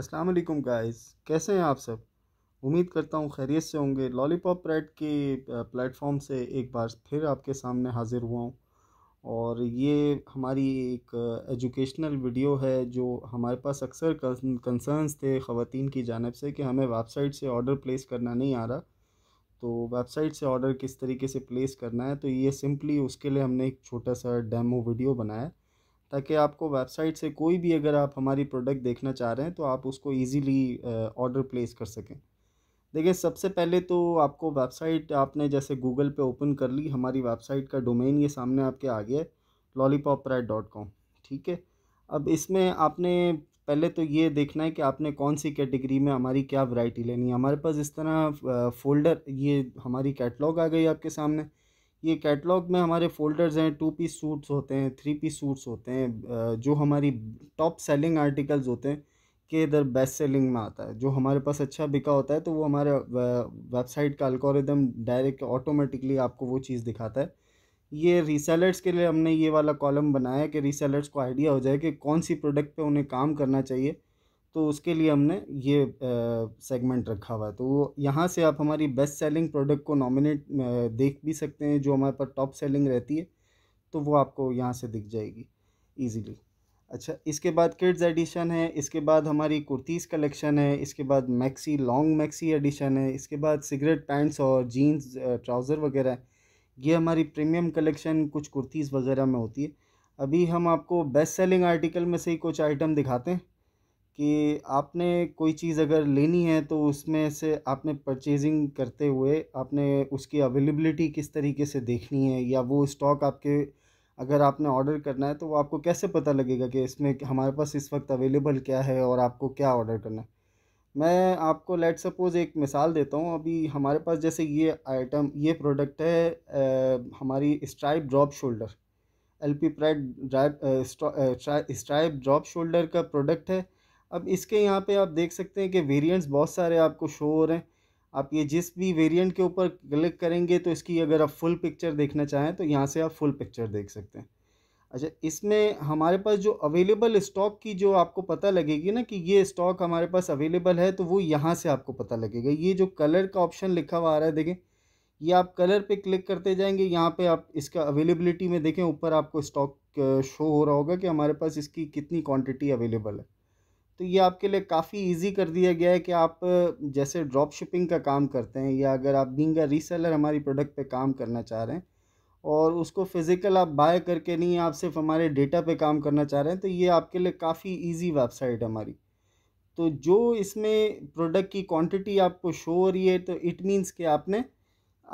अस्सलाम वालेकुम गाइस कैसे हैं आप सब उम्मीद करता हूँ खैरियत से होंगे लॉलीपॉप रेड के प्लेटफॉर्म से एक बार फिर आपके सामने हाज़िर हुआ हूँ और ये हमारी एक एजुकेशनल वीडियो है जो हमारे पास अक्सर कंसर्नस थे ख़वान की जानब से कि हमें वेबसाइट से ऑर्डर प्लेस करना नहीं आ रहा तो वेबसाइट से ऑर्डर किस तरीके से प्लेस करना है तो ये सिंपली उसके लिए हमने एक छोटा सा डेमो वीडियो बनाया ताकि आपको वेबसाइट से कोई भी अगर आप हमारी प्रोडक्ट देखना चाह रहे हैं तो आप उसको इजीली ऑर्डर प्लेस कर सकें देखिए सबसे पहले तो आपको वेबसाइट आपने जैसे गूगल पे ओपन कर ली हमारी वेबसाइट का डोमेन ये सामने आपके आ गया है लॉलीपॉप प्राइड डॉट कॉम ठीक है अब इसमें आपने पहले तो ये देखना है कि आपने कौन सी कैटेगरी में हमारी क्या वैरायटी लेनी है हमारे पास इस तरह फोल्डर ये हमारी कैटलॉग आ गई आपके सामने ये कैटलॉग में हमारे फ़ोल्डर्स हैं टू पीस सूट्स होते हैं थ्री पीस सूट्स होते हैं जो हमारी टॉप सेलिंग आर्टिकल्स होते हैं के इधर बेस्ट सेलिंग में आता है जो हमारे पास अच्छा बिका होता है तो वो हमारे वेबसाइट का अल्कोरिदम डायरेक्ट ऑटोमेटिकली आपको वो चीज़ दिखाता है ये रीसेलर्स के लिए हमने ये वाला कॉलम बनाया कि रीसेलर्स को आइडिया हो जाए कि कौन सी प्रोडक्ट पे उन्हें काम करना चाहिए तो उसके लिए हमने ये सेगमेंट रखा हुआ है तो यहाँ से आप हमारी बेस्ट सेलिंग प्रोडक्ट को नॉमिनेट देख भी सकते हैं जो हमारे पास टॉप सेलिंग रहती है तो वो आपको यहाँ से दिख जाएगी ईजीली अच्छा इसके बाद किड्स एडिशन है इसके बाद हमारी कुर्तीज़ कलेक्शन है इसके बाद मैक्सी लॉन्ग मैक्सी एडिशन है इसके बाद सिगरेट पैंट्स और जीन्स ट्राउज़र वगैरह ये हमारी प्रीमियम कलेक्शन कुछ कुर्तीज़ वगैरह में होती है अभी हम आपको बेस्ट सेलिंग आर्टिकल में से ही कुछ आइटम दिखाते हैं कि आपने कोई चीज़ अगर लेनी है तो उसमें से आपने परचेजिंग करते हुए आपने उसकी अवेलेबिलिटी किस तरीके से देखनी है या वो स्टॉक आपके अगर आपने ऑर्डर करना है तो वो आपको कैसे पता लगेगा कि इसमें हमारे पास इस वक्त अवेलेबल क्या है और आपको क्या ऑर्डर करना है मैं आपको लेट सपोज़ एक मिसाल देता हूँ अभी हमारे पास जैसे ये आइटम ये प्रोडक्ट है आ, हमारी stripe drop shoulder L P pride ड्राइप स्ट्राइप ड्रॉप शोल्डर का प्रोडक्ट है अब इसके यहाँ पे आप देख सकते हैं कि वेरिएंट्स बहुत सारे आपको शो हो रहे हैं आप ये जिस भी वेरिएंट के ऊपर क्लिक करेंगे तो इसकी अगर आप फुल पिक्चर देखना चाहें तो यहाँ से आप फुल पिक्चर देख सकते हैं अच्छा इसमें हमारे पास जो अवेलेबल स्टॉक की जो आपको पता लगेगी ना कि ये स्टॉक हमारे पास अवेलेबल है तो वो यहाँ से आपको पता लगेगा ये जो कलर का ऑप्शन लिखा हुआ आ रहा है देखें ये आप कलर पे क्लिक करते जाएंगे यहाँ पे आप इसका अवेलेबिलिटी में देखें ऊपर आपको स्टॉक शो हो रहा होगा कि हमारे पास इसकी कितनी क्वांटिटी अवेलेबल है तो ये आपके लिए काफ़ी इजी कर दिया गया है कि आप जैसे ड्रॉप शिपिंग का काम करते हैं या अगर आप बींग रीसेलर हमारी प्रोडक्ट पे काम करना चाह रहे हैं और उसको फ़िज़िकल आप बाय करके नहीं आप सिर्फ हमारे डेटा पे काम करना चाह रहे हैं तो ये आपके लिए काफ़ी इजी वेबसाइट है हमारी तो जो इसमें प्रोडक्ट की क्वान्टिटी आपको शो हो रही है तो इट मीन्स कि आपने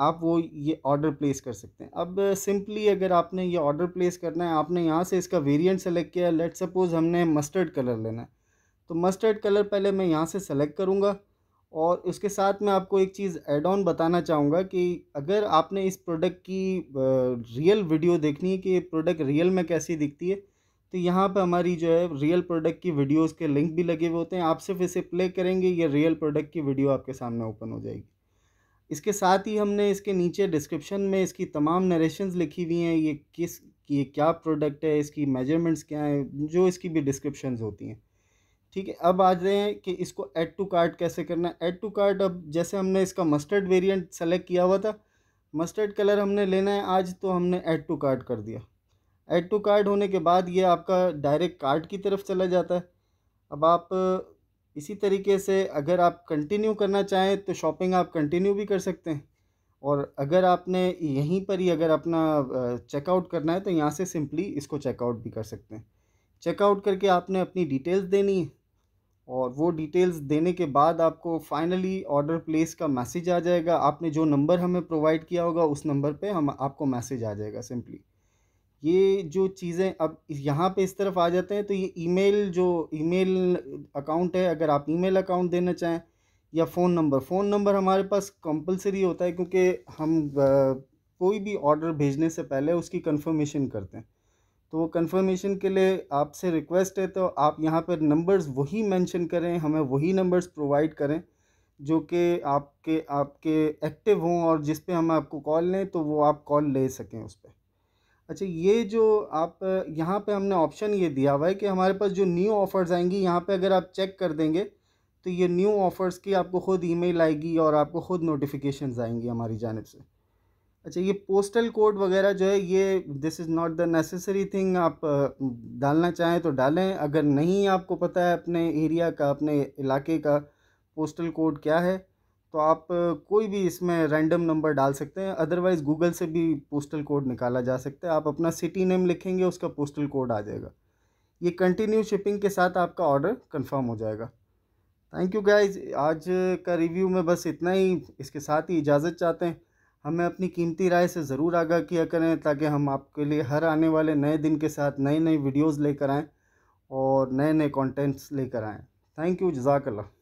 आप वो ये ऑर्डर प्लेस कर सकते हैं अब सिंपली अगर आपने ये ऑर्डर प्लेस करना है आपने यहाँ से इसका वेरिएंट सेलेक्ट किया लेट सपोज़ हमने मस्टर्ड कलर लेना है तो मस्टर्ड कलर पहले मैं यहाँ से सेलेक्ट करूँगा और उसके साथ मैं आपको एक चीज़ एड ऑन बताना चाहूँगा कि अगर आपने इस प्रोडक्ट की रियल वीडियो देखनी है कि ये प्रोडक्ट रियल में कैसी दिखती है तो यहाँ पर हमारी जो है रियल प्रोडक्ट की वीडियोस के लिंक भी लगे हुए होते हैं आप सिर्फ इसे प्ले करेंगे ये रियल प्रोडक्ट की वीडियो आपके सामने ओपन हो जाएगी इसके साथ ही हमने इसके नीचे डिस्क्रिप्शन में इसकी तमाम नरेशन लिखी हुई हैं ये किस ये क्या प्रोडक्ट है इसकी मेजरमेंट्स क्या हैं जो इसकी भी डिस्क्रिप्शन होती हैं ठीक है अब आ रहे हैं कि इसको ऐड टू कार्ड कैसे करना है ऐड टू कार्ड अब जैसे हमने इसका मस्टर्ड वेरिएंट सेलेक्ट किया हुआ था मस्टर्ड कलर हमने लेना है आज तो हमने ऐड टू कार्ड कर दिया ऐड टू कार्ड होने के बाद ये आपका डायरेक्ट कार्ड की तरफ चला जाता है अब आप इसी तरीके से अगर आप कंटिन्यू करना चाहें तो शॉपिंग आप कंटिन्यू भी कर सकते हैं और अगर आपने यहीं पर ही अगर अपना चेकआउट करना है तो यहाँ से सिंपली इसको चेकआउट भी कर सकते हैं चेकआउट करके आपने अपनी डिटेल्स देनी है और वो डिटेल्स देने के बाद आपको फाइनली ऑर्डर प्लेस का मैसेज आ जाएगा आपने जो नंबर हमें प्रोवाइड किया होगा उस नंबर पे हम आपको मैसेज आ जाएगा सिंपली ये जो चीज़ें अब यहाँ पे इस तरफ आ जाते हैं तो ये ईमेल जो ईमेल अकाउंट है अगर आप ईमेल अकाउंट देना चाहें या फ़ोन नंबर फ़ोन नंबर हमारे पास कंपलसरी होता है क्योंकि हम कोई भी ऑर्डर भेजने से पहले उसकी कंफर्मेशन करते हैं तो वो कन्फर्मेशन के लिए आपसे रिक्वेस्ट है तो आप यहाँ पर नंबर्स वही मेंशन करें हमें वही नंबर्स प्रोवाइड करें जो कि आपके आपके एक्टिव हों और जिस पे हम आपको कॉल लें तो वो आप कॉल ले सकें उस पर अच्छा ये जो आप यहाँ पे हमने ऑप्शन ये दिया हुआ है कि हमारे पास जो न्यू ऑफ़र्स आएंगी यहाँ पे अगर आप चेक कर देंगे तो ये न्यू ऑफ़र्स की आपको ख़ुद ईमेल आएगी और आपको ख़ुद नोटिफिकेशन आएंगी हमारी जानब से अच्छा ये पोस्टल कोड वगैरह जो है ये this is not the necessary thing आप डालना चाहें तो डालें अगर नहीं आपको पता है अपने एरिया का अपने इलाके का पोस्टल कोड क्या है तो आप कोई भी इसमें रैंडम नंबर डाल सकते हैं अदरवाइज़ गूगल से भी पोस्टल कोड निकाला जा सकता है आप अपना सिटी नेम लिखेंगे उसका पोस्टल कोड आ जाएगा ये कंटिन्यू शिपिंग के साथ आपका ऑर्डर कन्फर्म हो जाएगा थैंक यू गाइज आज का रिव्यू में बस इतना ही इसके साथ ही इजाज़त चाहते हैं हमें अपनी कीमती राय से ज़रूर आगाह किया करें ताकि हम आपके लिए हर आने वाले नए दिन के साथ नए नई वीडियोज़ लेकर आएँ और नए नए कॉन्टेंट्स लेकर आएँ थैंक यू जजाकल्ला